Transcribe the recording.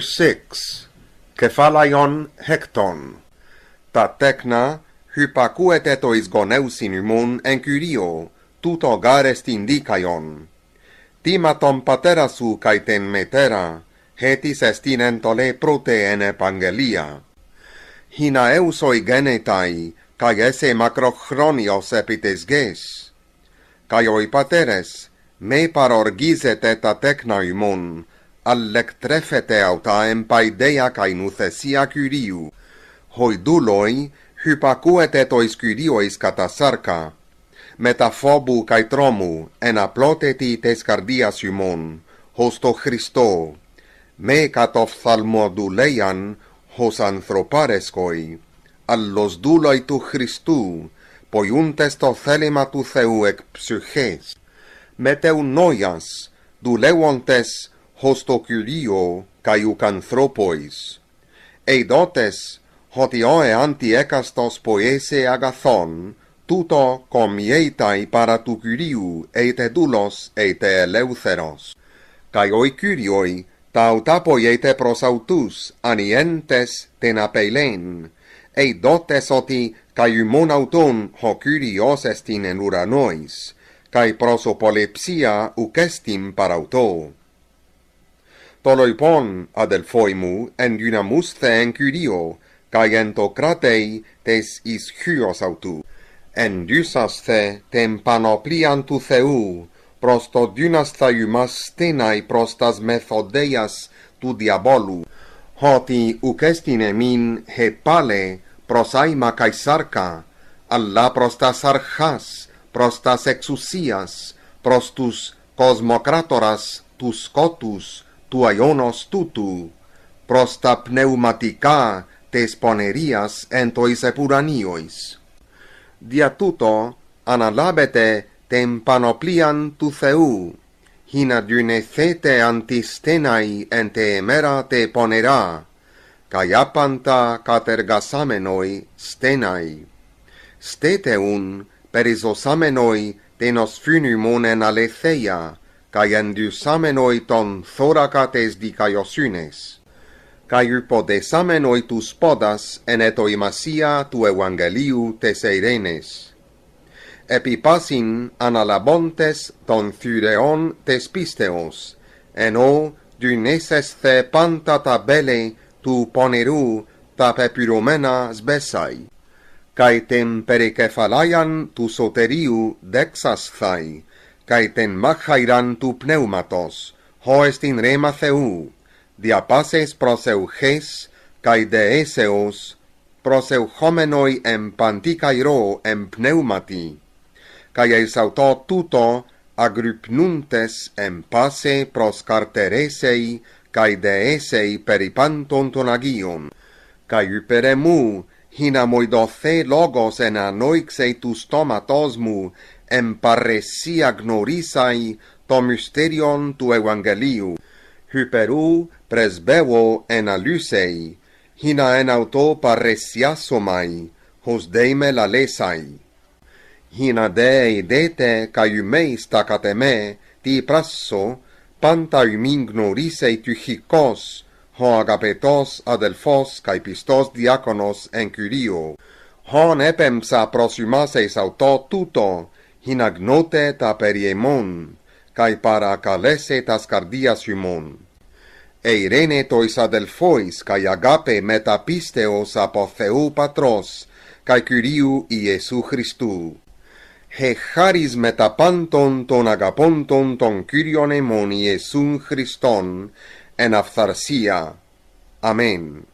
6. KEFALAION HEKTON Ta tecna, hypacuete to isgoneus inumum en curio, tuto gares tindicaion. Timatum patera su cae ten metera, hetis est in entole prote en epangelia. Hina eus oigenetai, cae esse macro chronios epites ges. Cae oipateres, me parorgizete ta tecna umum, αυτά allectrefete autain paideia cae nuthesia curiu, hoiduloi hypacuete tois curiois catasarca, μεταφόβου καί τρόμου, εν απλότετη τες καρδίας ημών, ως το Χριστό, με δουλέιαν, ως ανθρωπάρεσκοι, αλλος δούλοι του Χριστού, ποιούντες το θέλημα του Θεού εκ ψυχές, ψυχής, νόιας, δουλεύοντες hos to curio, Eidotes, hotio e ante ecastos poese agathon, tuto comietai para tu curio, eite dulos, eite eleutheros. Cai oe curioi, ta auta pros autus, anientes, ten apeilen. Eidotes, oti cai u mon auton, ho curios estin en uranois, cai prosopolepsia ucestim para autou toloi pon adelfoimu en dynamus theen kyrio, kai en to tes is hyos autu. En dysas the tem panoplian tu theu, pros to dynas tha ymas pros tas methodeias tu diabolu. Hoti ucestine min he pale pros aima kai alla pros tas archas, pros tas exusias, pros tus cosmocratoras, tus cotus, tu aionos tutu, prosta ta pneumatica tes ponereas entois epuraniois. Dia tuto, analabete tem panoplian tu Theu, hin adrienecete antistenae ente emera te ponera, kai apanta katergasamenoi stenai Stete un perizosamenoi tenos funiumon en aletheia, kai endu samenoiton thorakates dikaiosynes, kai upo de samenoitus podas en imasia tu evangeliu teseirenes. Epipasin analabontes ton thyreon tespisteos, en o dynesses the panta tabele tu poneru ta pepyromena sbesai kai tem perikefalaian tu soteriu dexas thai kai ten machairan tu pneumatos, ho est in rema theu, dia passes pros euges, kai de eseos, pros eu homenoi pneumati, kai eis auto tuto agrypnuntes em passe pros carteresei, kai deesei esei peripanton ton agion, kai hyperemu, hina moidothe logos en anoixei tu stomatos mu, em paresi gnorisai to mysterion tu evangeliu, hyperu presbeo en alusei, hina en auto paresiasomai, hos deime la lesai. Hina dei dete ca iumeis tacateme, ti prasso, panta gnorisei tu hicos, ho agapetos adelfos ca pistos diaconos en curio. Hon epemsa prosumaseis auto tuto, hinagnote ta periemon, kai para calese tas cardias humon. Eirene tois adelfois, kai agape metapisteos apotheu patros, cae curiu Iesu Christu. He charis metapanton ton agaponton ton curionemon Iesun Christon, en aftharsia. Amen.